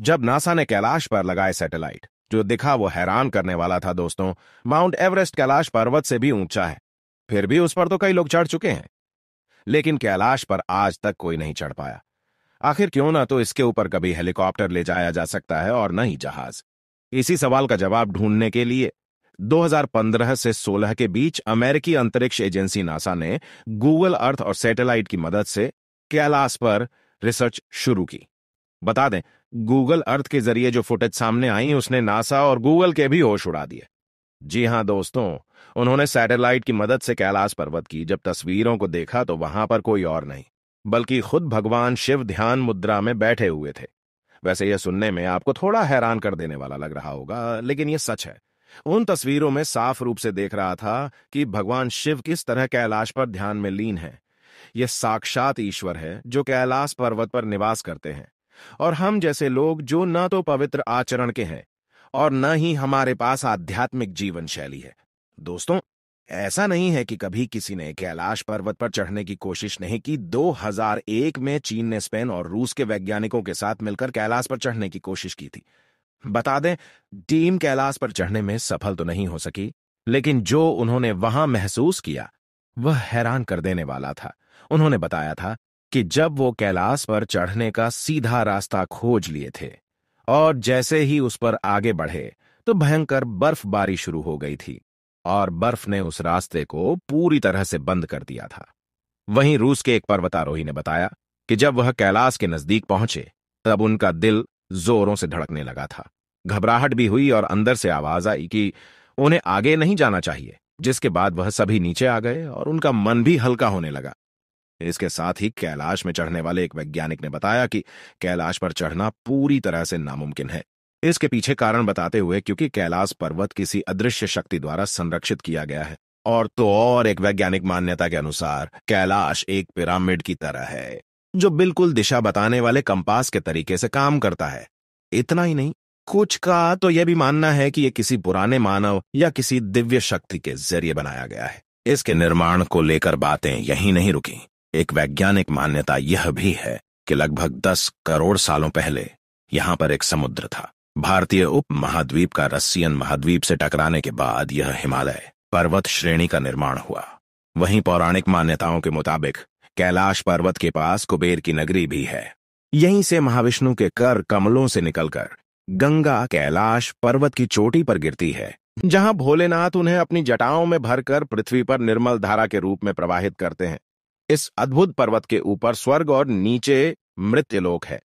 जब नासा ने कैलाश पर लगाए सैटेलाइट जो दिखा वो हैरान करने वाला था दोस्तों माउंट एवरेस्ट कैलाश पर्वत से भी ऊंचा है फिर भी उस पर तो कई लोग चढ़ चुके हैं लेकिन कैलाश पर आज तक कोई नहीं चढ़ पाया आखिर क्यों ना तो इसके ऊपर कभी हेलीकॉप्टर ले जाया जा सकता है और न ही जहाज इसी सवाल का जवाब ढूंढने के लिए 2015 से 16 के बीच अमेरिकी अंतरिक्ष एजेंसी नासा ने गूगल अर्थ और सैटेलाइट की मदद से कैलाश पर रिसर्च शुरू की बता दें गूगल अर्थ के जरिए जो फुटेज सामने आई उसने नासा और गूगल के भी होश उड़ा दिए जी हाँ दोस्तों उन्होंने सैटेलाइट की मदद से कैलाश पर्वत की जब तस्वीरों को देखा तो वहां पर कोई और नहीं बल्कि खुद भगवान शिव ध्यान मुद्रा में बैठे हुए थे वैसे यह सुनने में आपको थोड़ा हैरान कर देने वाला लग रहा होगा लेकिन यह सच है उन तस्वीरों में साफ रूप से देख रहा था कि भगवान शिव किस तरह कैलाश पर ध्यान में लीन है यह साक्षात ईश्वर है जो कैलाश पर्वत पर निवास करते हैं और हम जैसे लोग जो न तो पवित्र आचरण के हैं और न ही हमारे पास आध्यात्मिक जीवन शैली है दोस्तों ऐसा नहीं है कि कभी किसी ने कैलाश पर्वत पर चढ़ने की कोशिश नहीं की 2001 में चीन ने स्पेन और रूस के वैज्ञानिकों के साथ मिलकर कैलाश पर चढ़ने की कोशिश की थी बता दें टीम कैलाश पर चढ़ने में सफल तो नहीं हो सकी लेकिन जो उन्होंने वहां महसूस किया वह हैरान कर देने वाला था उन्होंने बताया था कि जब वो कैलाश पर चढ़ने का सीधा रास्ता खोज लिए थे और जैसे ही उस पर आगे बढ़े तो भयंकर बर्फबारी शुरू हो गई थी और बर्फ ने उस रास्ते को पूरी तरह से बंद कर दिया था वहीं रूस के एक पर्वतारोही ने बताया कि जब वह कैलाश के नजदीक पहुंचे तब उनका दिल जोरों से धड़कने लगा था घबराहट भी हुई और अंदर से आवाज आई कि उन्हें आगे नहीं जाना चाहिए जिसके बाद वह सभी नीचे आ गए और उनका मन भी हल्का होने लगा इसके साथ ही कैलाश में चढ़ने वाले एक वैज्ञानिक ने बताया कि कैलाश पर चढ़ना पूरी तरह से नामुमकिन है इसके पीछे कारण बताते हुए क्योंकि कैलाश पर्वत किसी अदृश्य शक्ति द्वारा संरक्षित किया गया है और तो और एक वैज्ञानिक मान्यता के अनुसार कैलाश एक पिरामिड की तरह है जो बिल्कुल दिशा बताने वाले कंपास के तरीके से काम करता है इतना ही नहीं कुछ का तो यह भी मानना है कि यह किसी पुराने मानव या किसी दिव्य शक्ति के जरिए बनाया गया है इसके निर्माण को लेकर बातें यहीं नहीं रुकी एक वैज्ञानिक मान्यता यह भी है कि लगभग 10 करोड़ सालों पहले यहां पर एक समुद्र था भारतीय उप महाद्वीप का रसियन महाद्वीप से टकराने के बाद यह हिमालय पर्वत श्रेणी का निर्माण हुआ वहीं पौराणिक मान्यताओं के मुताबिक कैलाश पर्वत के पास कुबेर की नगरी भी है यहीं से महाविष्णु के कर कमलों से निकलकर गंगा कैलाश पर्वत की चोटी पर गिरती है जहां भोलेनाथ उन्हें अपनी जटाओं में भरकर पृथ्वी पर निर्मल धारा के रूप में प्रवाहित करते हैं इस अद्भुत पर्वत के ऊपर स्वर्ग और नीचे मृत्यलोक है